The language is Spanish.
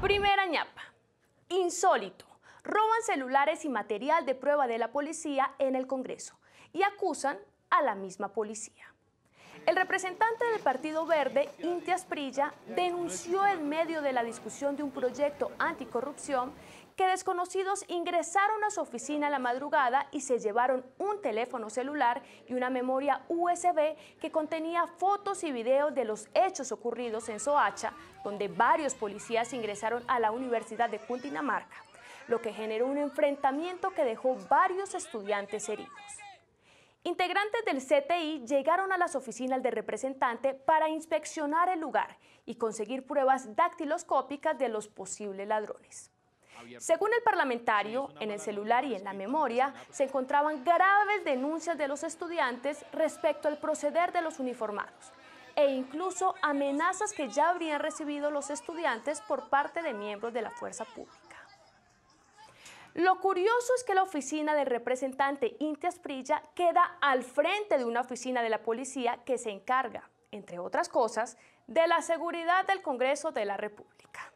Primera ñapa. Insólito. Roban celulares y material de prueba de la policía en el Congreso y acusan a la misma policía. El representante del Partido Verde, Intias Prilla, denunció en medio de la discusión de un proyecto anticorrupción que desconocidos ingresaron a su oficina a la madrugada y se llevaron un teléfono celular y una memoria USB que contenía fotos y videos de los hechos ocurridos en Soacha, donde varios policías ingresaron a la Universidad de Cundinamarca, lo que generó un enfrentamiento que dejó varios estudiantes heridos. Integrantes del CTI llegaron a las oficinas del representante para inspeccionar el lugar y conseguir pruebas dactiloscópicas de los posibles ladrones. Según el parlamentario, en el celular y en la memoria se encontraban graves denuncias de los estudiantes respecto al proceder de los uniformados e incluso amenazas que ya habrían recibido los estudiantes por parte de miembros de la fuerza pública. Lo curioso es que la oficina del representante Intias Prilla queda al frente de una oficina de la policía que se encarga, entre otras cosas, de la seguridad del Congreso de la República.